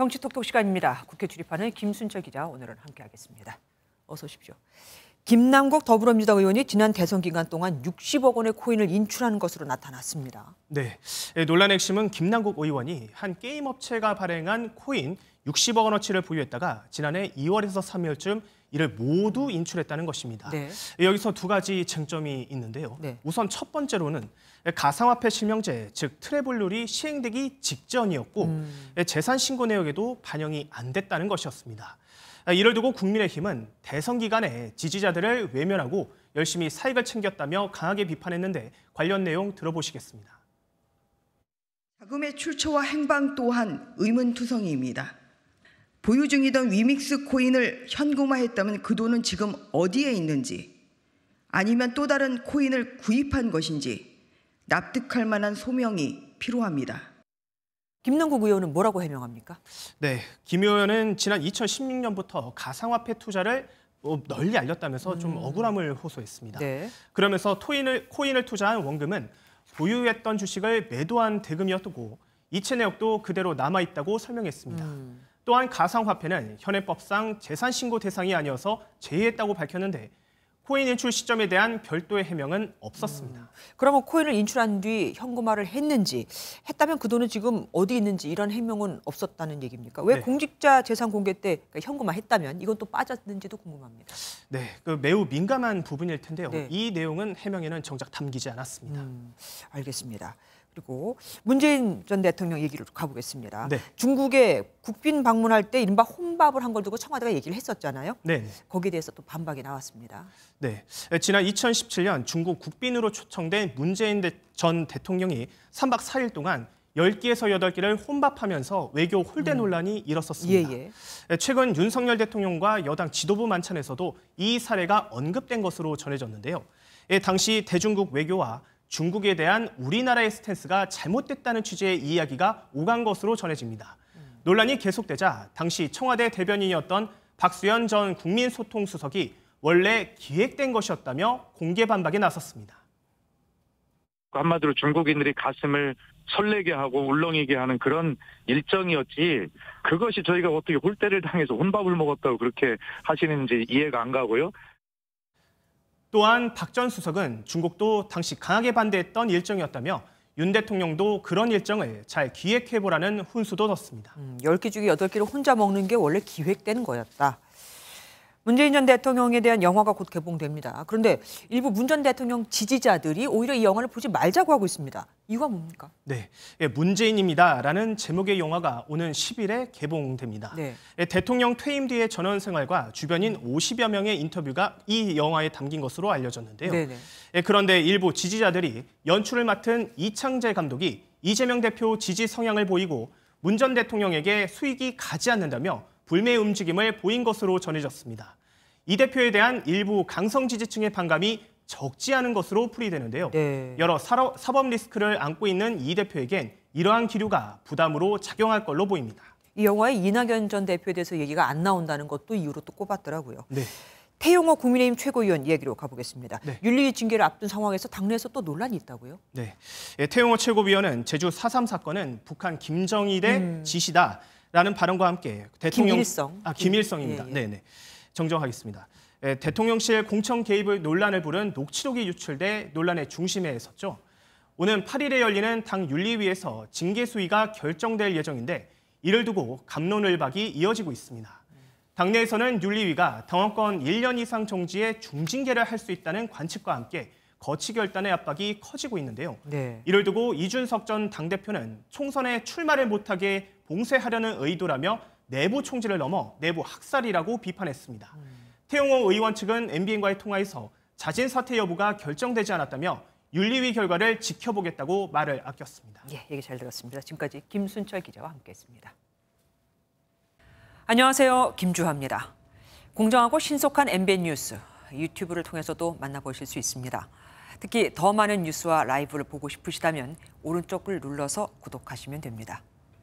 정치 톡톡 시간입니다. 국회 출입하는 김순철 기자 오늘은 함께하겠습니다. 어서 오십시오. 김남국 더불어민주당 의원이 지난 대선 기간 동안 60억 원의 코인을 인출한 것으로 나타났습니다. 네, 예, 논란의 핵심은 김남국 의원이 한 게임 업체가 발행한 코인 60억 원어치를 보유했다가 지난해 2월에서 3월쯤 이를 모두 인출했다는 것입니다. 네. 여기서 두 가지 쟁점이 있는데요. 네. 우선 첫 번째로는 가상화폐 실명제, 즉 트래블룰이 시행되기 직전이었고 음. 재산 신고 내역에도 반영이 안 됐다는 것이었습니다. 이를 두고 국민의힘은 대선 기간에 지지자들을 외면하고 열심히 사익을 챙겼다며 강하게 비판했는데 관련 내용 들어보시겠습니다. 자금의 출처와 행방 또한 의문투성이입니다. 보유 중이던 위믹스 코인을 현금화했다면 그 돈은 지금 어디에 있는지 아니면 또 다른 코인을 구입한 것인지 납득할 만한 소명이 필요합니다. 김남국 의원은 뭐라고 해명합니까? 네, 김 의원은 지난 2016년부터 가상화폐 투자를 어, 널리 알렸다면서 좀 음. 억울함을 호소했습니다. 네. 그러면서 토인을, 코인을 투자한 원금은 보유했던 주식을 매도한 대금이었고 이체 내역도 그대로 남아있다고 설명했습니다. 음. 또한 가상화폐는 현행법상 재산 신고 대상이 아니어서 제외했다고 밝혔는데 코인 인출 시점에 대한 별도의 해명은 없었습니다. 음, 그러면 코인을 인출한 뒤 현금화를 했는지 했다면 그 돈은 지금 어디 있는지 이런 해명은 없었다는 얘기입니까? 왜 네. 공직자 재산 공개 때 그러니까 현금화 했다면 이건 또 빠졌는지도 궁금합니다. 네, 그 매우 민감한 부분일 텐데요. 네. 이 내용은 해명에는 정작 담기지 않았습니다. 음, 알겠습니다. 그고 문재인 전 대통령 얘기를 가보겠습니다. 네. 중국에 국빈 방문할 때 이른바 혼밥을 한 걸 두고 청와대가 얘기를 했었잖아요. 네. 거기에 대해서 또 반박이 나왔습니다. 네. 지난 2017년 중국 국빈으로 초청된 문재인 전 대통령이 3박 4일 동안 10개에서 8개를 혼밥하면서 외교 홀대 음. 논란이 음. 일었었습니다. 예, 예. 최근 윤석열 대통령과 여당 지도부 만찬에서도 이 사례가 언급된 것으로 전해졌는데요. 예, 당시 대중국 외교와 중국에 대한 우리나라의 스탠스가 잘못됐다는 취지의 이야기가 오간 것으로 전해집니다. 논란이 계속되자 당시 청와대 대변인이었던 박수현 전 국민소통수석이 원래 기획된 것이었다며 공개 반박에 나섰습니다. 한마디로 중국인들이 가슴을 설레게 하고 울렁이게 하는 그런 일정이었지 그것이 저희가 어떻게 홀대를 당해서 혼밥을 먹었다고 그렇게 하시는지 이해가 안 가고요. 또한 박 전 수석은 중국도 당시 강하게 반대했던 일정이었다며 윤 대통령도 그런 일정을 잘 기획해보라는 훈수도 뒀습니다. 음, 10개 중에 8개를 혼자 먹는 게 원래 기획된 거였다. 문재인 전 대통령에 대한 영화가 곧 개봉됩니다. 그런데 일부 문전 대통령 지지자들이 오히려 이 영화를 보지 말자고 하고 있습니다. 이유가 뭡니까? 네, 예, 문재인입니다라는 제목의 영화가 오는 10일에 개봉됩니다. 네. 예, 대통령 퇴임 뒤의 전원 생활과 주변인 50여 명의 인터뷰가 이 영화에 담긴 것으로 알려졌는데요. 네네. 예, 그런데 일부 지지자들이 연출을 맡은 이창재 감독이 이재명 대표 지지 성향을 보이고 문전 대통령에게 수익이 가지 않는다며 불매 움직임을 보인 것으로 전해졌습니다. 이 대표에 대한 일부 강성 지지층의 반감이 적지 않은 것으로 풀이되는데요. 네. 여러 사러, 사법 리스크를 안고 있는 이 대표에겐 이러한 기류가 부담으로 작용할 걸로 보입니다. 이 영화에 이낙연 전 대표에 대해서 얘기가 안 나온다는 것도 이유로 또 꼽았더라고요. 네. 태용호 국민의힘 최고위원 얘기로 가보겠습니다. 네. 윤리 징계를 앞둔 상황에서 당내에서 또 논란이 있다고요? 네. 예, 태용호 최고위원은 제주 4.3 사건은 북한 김정일의 음. 지시다. 라는 발언과 함께 대통령 김일성 아 김일성입니다. 예, 예, 예. 네네 정정하겠습니다. 예, 대통령실 공천 개입을 논란을 부른 녹취록이 유출돼 논란의 중심에 섰죠. 오는 8일에 열리는 당 윤리위에서 징계 수위가 결정될 예정인데 이를 두고 감론을박이 이어지고 있습니다. 당내에서는 윤리위가 당원권 1년 이상 정지에 중징계를 할 수 있다는 관측과 함께 거치 결단의 압박이 커지고 있는데요. 네. 이를 두고 이준석 전 당대표는 총선에 출마를 못하게 봉쇄하려는 의도라며 내부 총질을 넘어 내부 학살이라고 비판했습니다. 음. 태용호 의원 측은 MBN과의 통화에서 자진 사퇴 여부가 결정되지 않았다며 윤리위 결과를 지켜보겠다고 말을 아꼈습니다. 예, 얘기 잘 들었습니다. 지금까지 김순철 기자와 함께했습니다. 안녕하세요. 김주화입니다. 공정하고 신속한 MBN 뉴스 유튜브를 통해서도 만나보실 수 있습니다. 특히 더 많은 뉴스와 라이브를 보고 싶으시다면 오른쪽을 눌러서 구독하시면 됩니다.